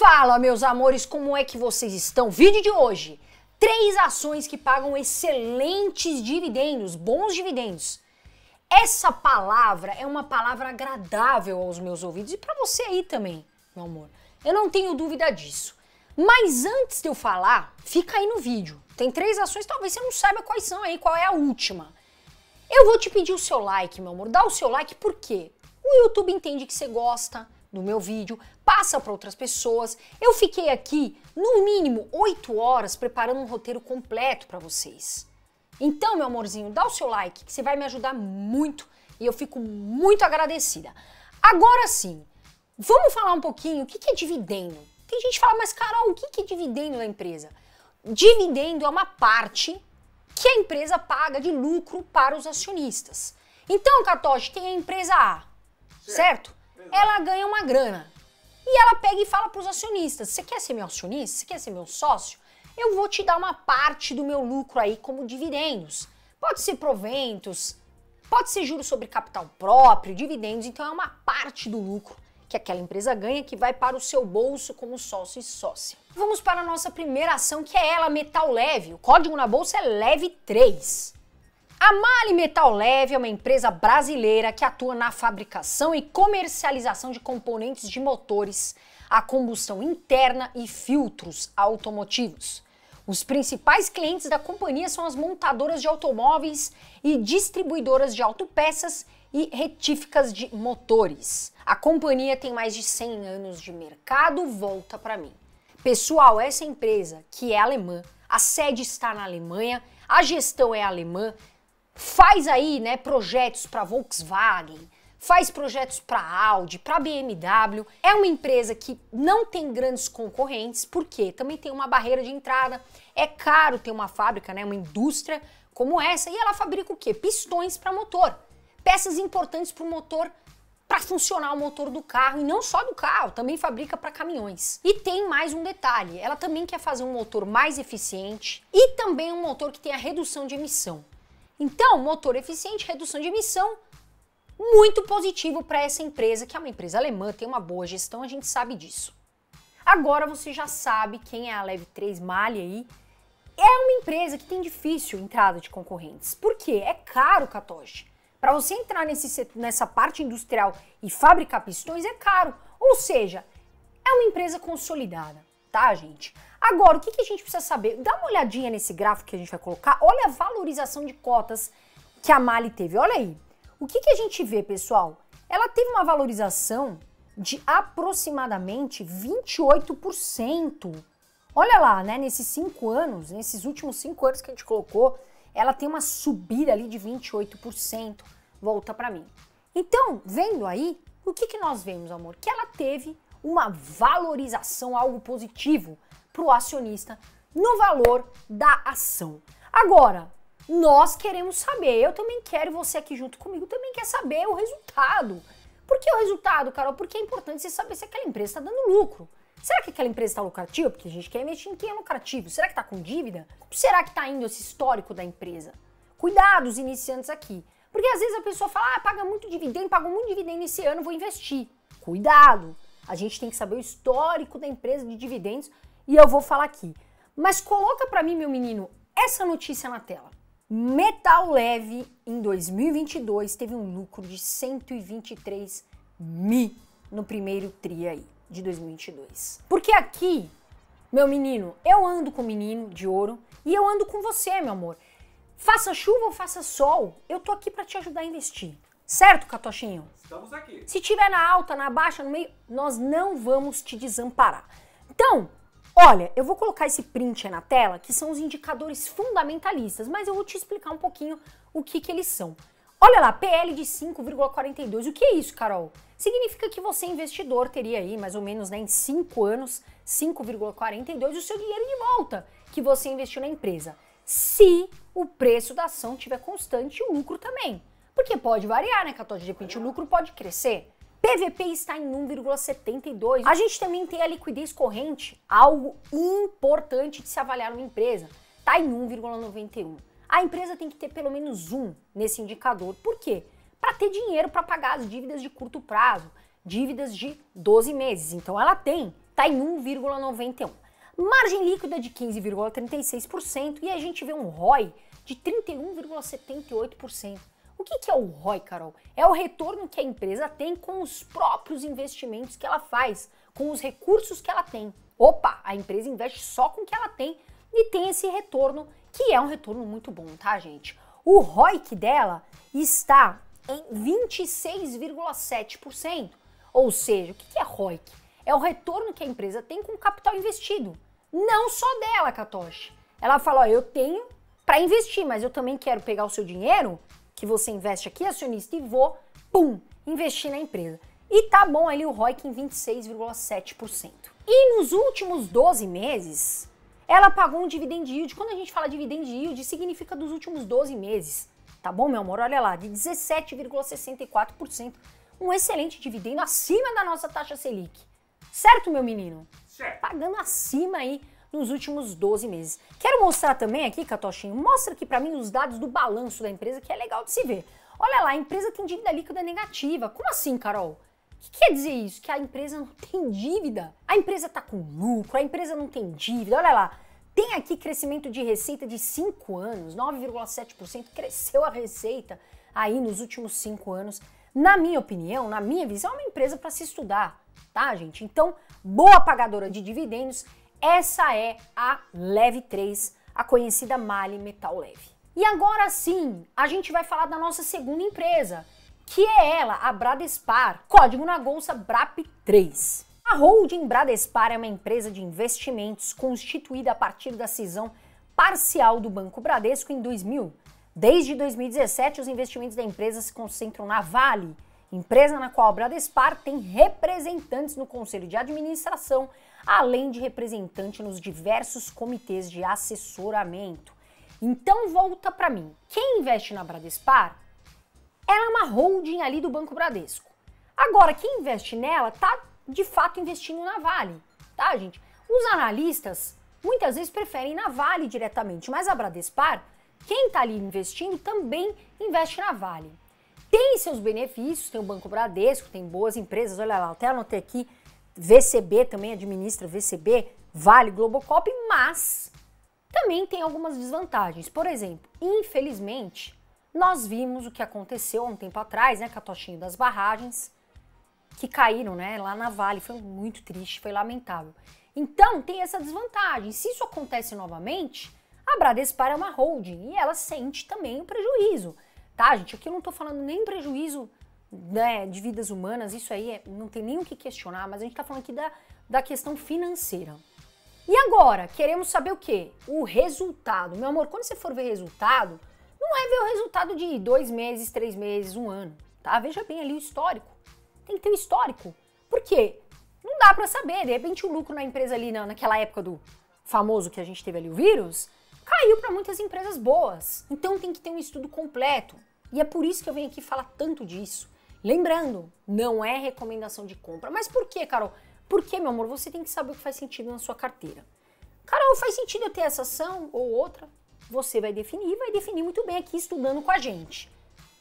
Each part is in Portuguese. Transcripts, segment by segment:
Fala, meus amores, como é que vocês estão? Vídeo de hoje: três ações que pagam excelentes dividendos, bons dividendos. Essa palavra é uma palavra agradável aos meus ouvidos e para você aí também, meu amor. Eu não tenho dúvida disso. Mas antes de eu falar, fica aí no vídeo. Tem três ações, talvez você não saiba quais são aí, qual é a última. Eu vou te pedir o seu like, meu amor. Dá o seu like porque o YouTube entende que você gosta do meu vídeo, passa para outras pessoas. Eu fiquei aqui no mínimo oito horas preparando um roteiro completo para vocês. Então, meu amorzinho, dá o seu like, que você vai me ajudar muito e eu fico muito agradecida. Agora sim, vamos falar um pouquinho o que é dividendo. Tem gente que fala, mas Carol, o que é dividendo da empresa? Dividendo é uma parte que a empresa paga de lucro para os acionistas. Então, Catoche, tem a empresa A, certo? certo? Ela ganha uma grana. E ela pega e fala para os acionistas: você quer ser meu acionista? Você quer ser meu sócio? Eu vou te dar uma parte do meu lucro aí como dividendos. Pode ser proventos, pode ser juros sobre capital próprio, dividendos, então é uma parte do lucro que aquela empresa ganha que vai para o seu bolso como sócio e sócia. Vamos para a nossa primeira ação que é ela, metal leve. O código na bolsa é leve 3. A Mali Metal Leve é uma empresa brasileira que atua na fabricação e comercialização de componentes de motores, a combustão interna e filtros automotivos. Os principais clientes da companhia são as montadoras de automóveis e distribuidoras de autopeças e retíficas de motores. A companhia tem mais de 100 anos de mercado, volta para mim. Pessoal, essa empresa, que é alemã, a sede está na Alemanha, a gestão é alemã faz aí, né, projetos para Volkswagen, faz projetos para Audi, para BMW. É uma empresa que não tem grandes concorrentes, porque também tem uma barreira de entrada. É caro ter uma fábrica, né, uma indústria como essa, e ela fabrica o quê? Pistões para motor. Peças importantes para o motor para funcionar o motor do carro e não só do carro, também fabrica para caminhões. E tem mais um detalhe, ela também quer fazer um motor mais eficiente e também um motor que tenha redução de emissão. Então, motor eficiente, redução de emissão, muito positivo para essa empresa, que é uma empresa alemã, tem uma boa gestão, a gente sabe disso. Agora você já sabe quem é a Leve 3 Malha aí. É uma empresa que tem difícil entrada de concorrentes. Por quê? É caro, Katoshi. Para você entrar nesse, nessa parte industrial e fabricar pistões é caro. Ou seja, é uma empresa consolidada, tá, gente? Agora, o que, que a gente precisa saber? Dá uma olhadinha nesse gráfico que a gente vai colocar. Olha a valorização de cotas que a Mali teve. Olha aí. O que, que a gente vê, pessoal? Ela teve uma valorização de aproximadamente 28%. Olha lá, né? Nesses cinco anos, nesses últimos cinco anos que a gente colocou, ela tem uma subida ali de 28%. Volta para mim. Então, vendo aí, o que, que nós vemos, amor? Que ela teve uma valorização, algo positivo para o acionista no valor da ação. Agora, nós queremos saber, eu também quero, você aqui junto comigo também quer saber o resultado. Por que o resultado, Carol? Porque é importante você saber se aquela empresa está dando lucro. Será que aquela empresa está lucrativa? Porque a gente quer investir em quem é lucrativo. Será que está com dívida? Como será que está indo esse histórico da empresa? Cuidado, os iniciantes aqui. Porque às vezes a pessoa fala, ah, paga muito dividendo, pagou muito dividendo esse ano, vou investir. Cuidado! A gente tem que saber o histórico da empresa de dividendos e eu vou falar aqui. Mas coloca para mim, meu menino, essa notícia na tela. Metal Leve em 2022 teve um lucro de 123 mi no primeiro tri aí de 2022. Porque aqui, meu menino, eu ando com o menino de ouro e eu ando com você, meu amor. Faça chuva ou faça sol, eu tô aqui para te ajudar a investir. Certo, Catochinho? Estamos aqui. Se tiver na alta, na baixa, no meio, nós não vamos te desamparar. Então, Olha, eu vou colocar esse print na tela, que são os indicadores fundamentalistas, mas eu vou te explicar um pouquinho o que, que eles são. Olha lá, PL de 5,42. O que é isso, Carol? Significa que você, investidor, teria aí mais ou menos né, em 5 anos, 5,42 o seu dinheiro de volta que você investiu na empresa. Se o preço da ação tiver constante e o lucro também. Porque pode variar, né, Cató? De repente o lucro pode crescer, PVP está em 1,72. A gente também tem a liquidez corrente, algo importante de se avaliar uma empresa. Está em 1,91. A empresa tem que ter pelo menos um nesse indicador. Por quê? Para ter dinheiro para pagar as dívidas de curto prazo, dívidas de 12 meses. Então ela tem, está em 1,91. Margem líquida de 15,36% e a gente vê um ROI de 31,78%. O que, que é o ROI, Carol? É o retorno que a empresa tem com os próprios investimentos que ela faz, com os recursos que ela tem. Opa, a empresa investe só com o que ela tem e tem esse retorno, que é um retorno muito bom, tá, gente? O ROI dela está em 26,7%. Ou seja, o que é ROI? É o retorno que a empresa tem com o capital investido. Não só dela, Katoshi. Ela fala: ó, eu tenho para investir, mas eu também quero pegar o seu dinheiro que você investe aqui, acionista, e vou, pum, investir na empresa. E tá bom ali o ROIC em 26,7%. E nos últimos 12 meses, ela pagou um dividend yield. Quando a gente fala dividend yield, significa dos últimos 12 meses. Tá bom, meu amor? Olha lá, de 17,64%. Um excelente dividendo acima da nossa taxa Selic. Certo, meu menino? Certo. Pagando acima aí nos últimos 12 meses. Quero mostrar também aqui, Catochinho, mostra aqui para mim os dados do balanço da empresa, que é legal de se ver. Olha lá, a empresa tem dívida líquida negativa. Como assim, Carol? O que quer dizer isso? Que a empresa não tem dívida. A empresa está com lucro, a empresa não tem dívida. Olha lá, tem aqui crescimento de receita de 5 anos, 9,7% cresceu a receita aí nos últimos 5 anos. Na minha opinião, na minha visão, é uma empresa para se estudar, tá, gente? Então, boa pagadora de dividendos essa é a Leve 3, a conhecida Mali Metal Leve. E agora sim, a gente vai falar da nossa segunda empresa, que é ela, a Bradespar, código na bolsa BRAP3. A holding Bradespar é uma empresa de investimentos constituída a partir da cisão parcial do Banco Bradesco em 2000. Desde 2017, os investimentos da empresa se concentram na Vale, empresa na qual a Bradespar tem representantes no conselho de administração, além de representante nos diversos comitês de assessoramento. Então volta para mim. Quem investe na Bradespar? Ela é uma holding ali do Banco Bradesco. Agora, quem investe nela tá de fato investindo na Vale, tá, gente? Os analistas muitas vezes preferem na Vale diretamente, mas a Bradespar, quem está ali investindo também investe na Vale. Tem seus benefícios, tem o Banco Bradesco, tem boas empresas, olha lá, até anotei aqui VCB também administra VCB, Vale, Globocop, mas também tem algumas desvantagens. Por exemplo, infelizmente, nós vimos o que aconteceu há um tempo atrás, né, com a das barragens que caíram, né, lá na Vale, foi muito triste, foi lamentável. Então, tem essa desvantagem. Se isso acontece novamente, a Bradespar é uma holding e ela sente também o prejuízo, tá, gente? Aqui eu não tô falando nem prejuízo né, de vidas humanas, isso aí é, não tem nem o que questionar, mas a gente está falando aqui da, da questão financeira. E agora, queremos saber o quê? O resultado. Meu amor, quando você for ver resultado, não é ver o resultado de dois meses, três meses, um ano, tá? Veja bem ali o histórico. Tem que ter o histórico. Por quê? Não dá para saber. De repente, o lucro na empresa ali, na, naquela época do famoso que a gente teve ali, o vírus, caiu para muitas empresas boas. Então, tem que ter um estudo completo. E é por isso que eu venho aqui falar tanto disso. Lembrando, não é recomendação de compra. Mas por que, Carol? Porque, meu amor, você tem que saber o que faz sentido na sua carteira. Carol, faz sentido eu ter essa ação ou outra? Você vai definir e vai definir muito bem aqui estudando com a gente.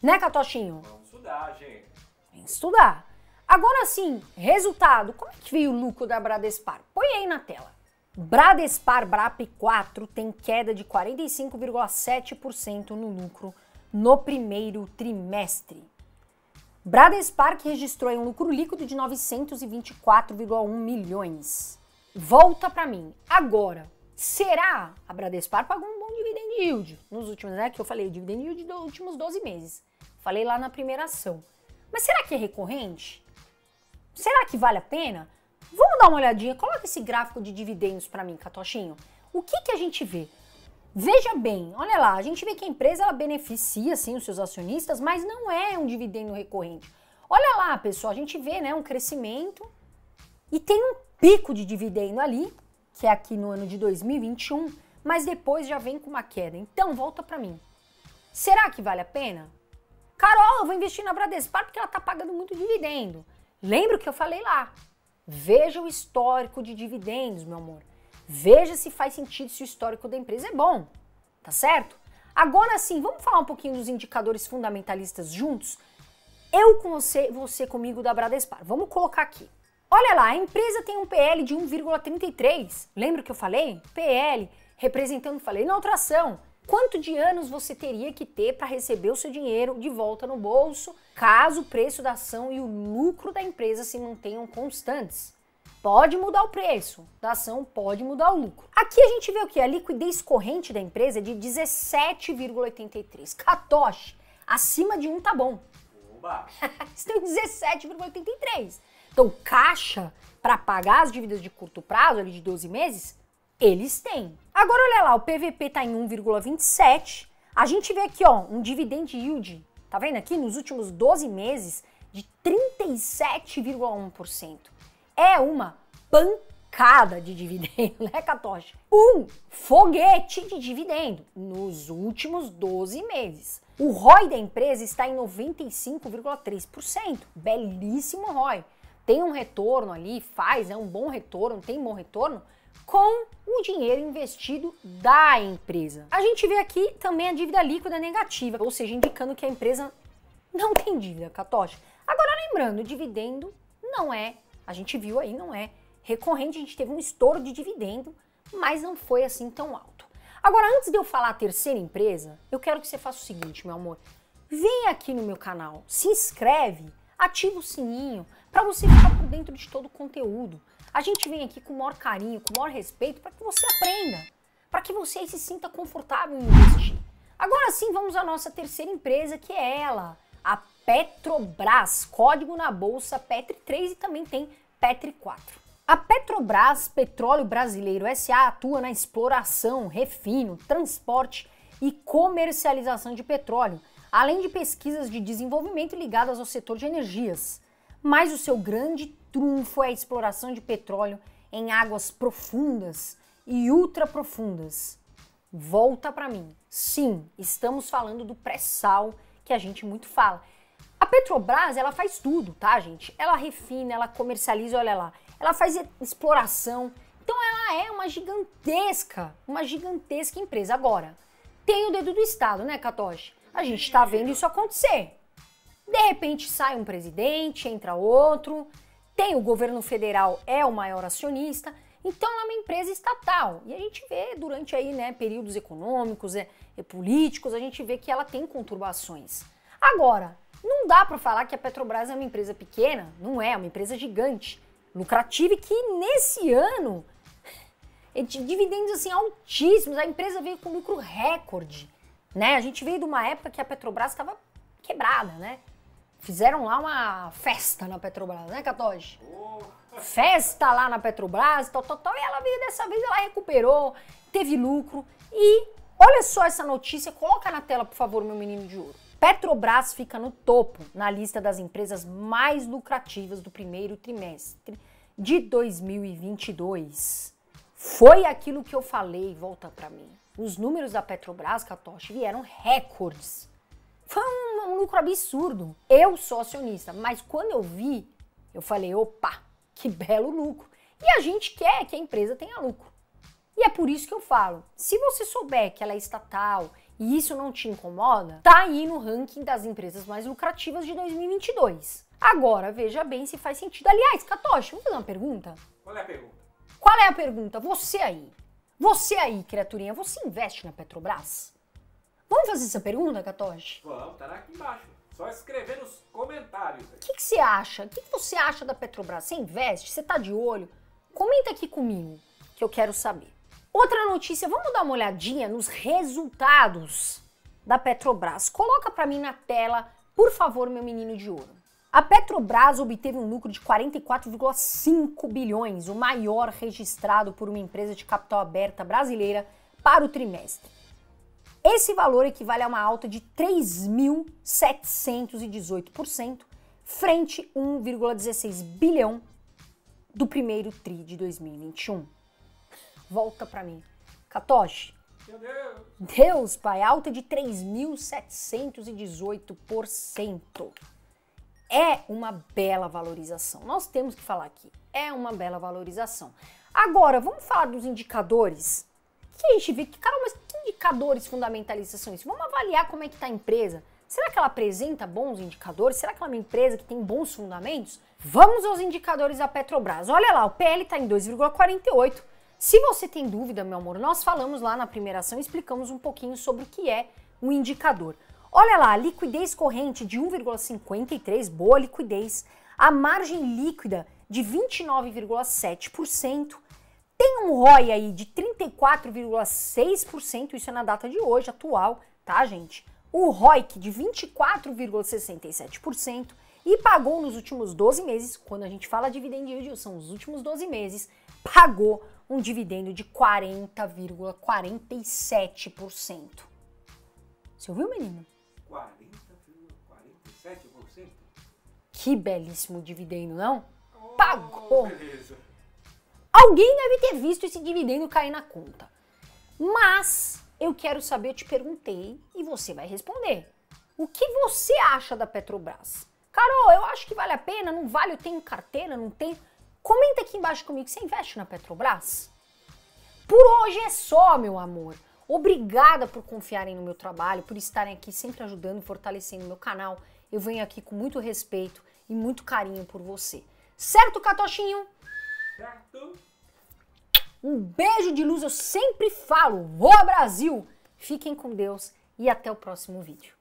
Né, Catochinho? Vamos estudar, gente. Vem estudar. Agora sim, resultado. Como é que veio o lucro da Bradespar? Põe aí na tela. Bradespar Brap 4 tem queda de 45,7% no lucro no primeiro trimestre. Bradespar que registrou um lucro líquido de 924,1 milhões. Volta para mim. Agora, será? A Bradespar pagou um bom dividend yield nos últimos, né? Que eu falei, dividend yield dos últimos 12 meses. Falei lá na primeira ação. Mas será que é recorrente? Será que vale a pena? Vamos dar uma olhadinha. Coloca esse gráfico de dividendos para mim, Catochinho. O que, que a gente vê? Veja bem, olha lá, a gente vê que a empresa ela beneficia sim os seus acionistas, mas não é um dividendo recorrente. Olha lá, pessoal, a gente vê, né, um crescimento e tem um pico de dividendo ali, que é aqui no ano de 2021, mas depois já vem com uma queda. Então, volta para mim. Será que vale a pena? Carol, eu vou investir na Bradespar porque ela tá pagando muito dividendo. Lembra o que eu falei lá? Veja o histórico de dividendos, meu amor. Veja se faz sentido se o histórico da empresa é bom, tá certo? Agora sim, vamos falar um pouquinho dos indicadores fundamentalistas juntos? Eu com você, você comigo da Bradespar. Vamos colocar aqui. Olha lá, a empresa tem um PL de 1,33. Lembra que eu falei? PL, representando, falei, na ação. Quanto de anos você teria que ter para receber o seu dinheiro de volta no bolso, caso o preço da ação e o lucro da empresa se mantenham constantes? pode mudar o preço da ação, pode mudar o lucro. Aqui a gente vê o que? A liquidez corrente da empresa é de 17,83. Catoche, acima de um tá bom. Oba! Estão 17,83. Então, caixa para pagar as dívidas de curto prazo, ali de 12 meses, eles têm. Agora, olha lá, o PVP está em 1,27. A gente vê aqui, ó, um dividend yield, tá vendo aqui? Nos últimos 12 meses, de 37,1%. É uma pancada de dividendo, né, Catoche? Um foguete de dividendo nos últimos 12 meses. O ROI da empresa está em 95,3%. Belíssimo ROI. Tem um retorno ali, faz, é um bom retorno, tem bom retorno com o dinheiro investido da empresa. A gente vê aqui também a dívida líquida negativa, ou seja, indicando que a empresa não tem dívida, Catoche. Agora lembrando, dividendo não é a gente viu aí, não é recorrente, a gente teve um estouro de dividendo, mas não foi assim tão alto. Agora, antes de eu falar a terceira empresa, eu quero que você faça o seguinte, meu amor. Vem aqui no meu canal, se inscreve, ativa o sininho para você ficar por dentro de todo o conteúdo. A gente vem aqui com o maior carinho, com o maior respeito para que você aprenda, para que você se sinta confortável em investir. Agora sim, vamos à nossa terceira empresa, que é ela, Petrobras, código na bolsa Petri 3 e também tem Petri 4. A Petrobras Petróleo Brasileiro SA atua na exploração, refino, transporte e comercialização de petróleo, além de pesquisas de desenvolvimento ligadas ao setor de energias. Mas o seu grande trunfo é a exploração de petróleo em águas profundas e ultra profundas. Volta para mim. Sim, estamos falando do pré-sal que a gente muito fala. A Petrobras, ela faz tudo, tá, gente? Ela refina, ela comercializa, olha lá. Ela faz exploração. Então ela é uma gigantesca, uma gigantesca empresa. Agora, tem o dedo do Estado, né, Katoshi? A gente tá vendo isso acontecer. De repente sai um presidente, entra outro, tem o governo federal, é o maior acionista. Então ela é uma empresa estatal. E a gente vê durante aí, né, períodos econômicos e, é, e é políticos, a gente vê que ela tem conturbações. Agora, não dá para falar que a Petrobras é uma empresa pequena, não é, é uma empresa gigante, lucrativa e que nesse ano é dividendos assim altíssimos, a empresa veio com lucro recorde, né? A gente veio de uma época que a Petrobras estava quebrada, né? Fizeram lá uma festa na Petrobras, né, Catoge? Oh. Festa lá na Petrobras, tal, tal, tal. E ela veio dessa vez, ela recuperou, teve lucro. E olha só essa notícia, coloca na tela, por favor, meu menino de ouro. Petrobras fica no topo na lista das empresas mais lucrativas do primeiro trimestre de 2022. Foi aquilo que eu falei, volta para mim. Os números da Petrobras, Catoche, vieram recordes. Foi um, um, lucro absurdo. Eu sou acionista, mas quando eu vi, eu falei, opa, que belo lucro. E a gente quer que a empresa tenha lucro. E é por isso que eu falo, se você souber que ela é estatal, e isso não te incomoda, tá aí no ranking das empresas mais lucrativas de 2022. Agora, veja bem se faz sentido. Aliás, Katoshi, vamos fazer uma pergunta? Qual é a pergunta? Qual é a pergunta? Você aí, você aí, criaturinha, você investe na Petrobras? Vamos fazer essa pergunta, Katoshi? Vamos, tá aqui embaixo. Só escrever nos comentários. O que, que você acha? O que, que você acha da Petrobras? Você investe? Você tá de olho? Comenta aqui comigo, que eu quero saber. Outra notícia, vamos dar uma olhadinha nos resultados da Petrobras. Coloca para mim na tela, por favor, meu menino de ouro. A Petrobras obteve um lucro de 44,5 bilhões, o maior registrado por uma empresa de capital aberta brasileira para o trimestre. Esse valor equivale a uma alta de 3.718% frente a 1,16 bilhão do primeiro TRI de 2021 volta para mim. Katoshi. Meu Deus. Deus, pai, alta de 3.718%. É uma bela valorização. Nós temos que falar aqui. É uma bela valorização. Agora, vamos falar dos indicadores. Que a gente vê que, cara, mas que indicadores fundamentalistas são isso? Vamos avaliar como é que está a empresa. Será que ela apresenta bons indicadores? Será que ela é uma empresa que tem bons fundamentos? Vamos aos indicadores da Petrobras. Olha lá, o PL está em 2,48, se você tem dúvida, meu amor, nós falamos lá na primeira ação, explicamos um pouquinho sobre o que é o um indicador. Olha lá, liquidez corrente de 1,53, boa liquidez. A margem líquida de 29,7%. Tem um ROI aí de 34,6%, isso é na data de hoje, atual, tá, gente? O ROIC de 24,67% e pagou nos últimos 12 meses, quando a gente fala dividend yield, são os últimos 12 meses, pagou um dividendo de 40,47%. Você ouviu, menino? 40,47%? Que belíssimo dividendo, não? Oh, Pagou! Alguém deve ter visto esse dividendo cair na conta. Mas eu quero saber, eu te perguntei e você vai responder. O que você acha da Petrobras? Carol, eu acho que vale a pena, não vale, eu tenho carteira, não tenho. Comenta aqui embaixo comigo, você investe na Petrobras? Por hoje é só, meu amor. Obrigada por confiarem no meu trabalho, por estarem aqui sempre ajudando e fortalecendo meu canal. Eu venho aqui com muito respeito e muito carinho por você. Certo, Catochinho? Certo. Um beijo de luz, eu sempre falo. Boa Brasil! Fiquem com Deus e até o próximo vídeo.